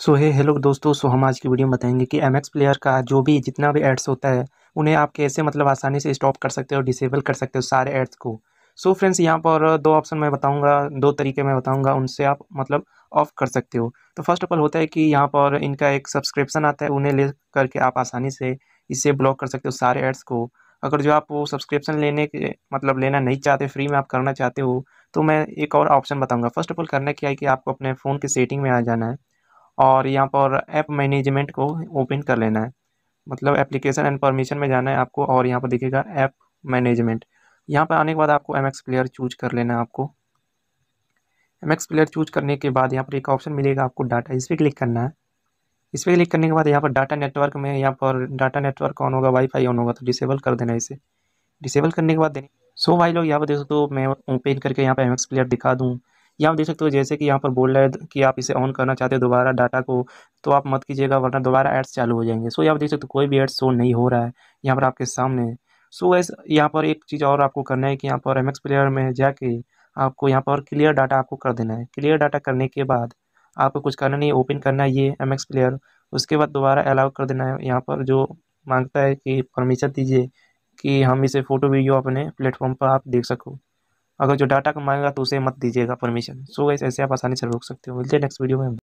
सो हे hello दोस्तों सो हम आज की वीडियो में बताएंगे कि एम एक्स प्लेयर का जो भी जितना भी एड्स होता है उन्हें आप कैसे मतलब आसानी से स्टॉप कर सकते हो डिसेबल कर सकते हो सारे एड्स को सो so फ्रेंड्स यहाँ पर दो ऑप्शन मैं बताऊँगा दो तरीके मैं बताऊँगा उनसे आप मतलब ऑफ कर सकते हो तो फर्स्ट ऑफ ऑल होता है कि यहाँ पर इनका एक सब्सक्रिप्शन आता है उन्हें ले करके आप आसानी से इससे ब्लॉक कर सकते हो सारे एड्स को अगर जो आप वो सब्सक्रिप्शन लेने के मतलब लेना नहीं चाहते फ्री में आप करना चाहते हो तो मैं एक और ऑप्शन बताऊँगा फर्स्ट ऑफ ऑल करना क्या है कि आपको अपने फ़ोन के सेटिंग में आ जाना है और यहाँ पर ऐप मैनेजमेंट को ओपन कर लेना है मतलब एप्लीकेशन एंड परमिशन में जाना है आपको और यहाँ पर देखिएगा ऐप मैनेजमेंट यहाँ पर आने के बाद आपको एम एक्स प्लेयर चूज कर लेना है आपको एम एक्स प्लेयर चूज करने के बाद यहाँ पर एक ऑप्शन मिलेगा आपको डाटा इस पर क्लिक करना है इस पर क्लिक करने के बाद यहाँ पर डाटा नेटवर्क में यहाँ पर डाटा नेटवर्क ऑन होगा वाईफाई ऑन होगा तो डिसेबल कर देना इसे डिसेबल करने के बाद देने सो so भाई लोग यहाँ पर देखो तो मैं ओपन करके यहाँ पर एम एक्स प्लेयर दिखा दूँ यहाँ देख सकते हो जैसे कि यहाँ पर बोल रहा है कि आप इसे ऑन करना चाहते हो दोबारा डाटा को तो आप मत कीजिएगा वरना दोबारा एड्स चालू हो जाएंगे सो यहाँ देख सकते हो कोई भी एड्स शो नहीं हो रहा है यहाँ पर आपके सामने सो so, वैसे यहाँ पर एक चीज़ और आपको करना है कि यहाँ पर एम प्लेयर में जाके आपको यहाँ पर क्लियर डाटा आपको कर देना है क्लियर डाटा करने के बाद आपको कुछ करना नहीं ओपन करना है ये एम प्लेयर उसके बाद दोबारा अलाउ कर देना है यहाँ पर जो मांगता है कि परमिशन दीजिए कि हम इसे फ़ोटो वीडियो अपने प्लेटफॉर्म पर आप देख सको अगर जो डाटा का मांगेगा तो उसे मत दीजिएगा परमिशन सो so, ऐसे आप आसानी से रोक सकते हो मिलते हैं नेक्स्ट वीडियो में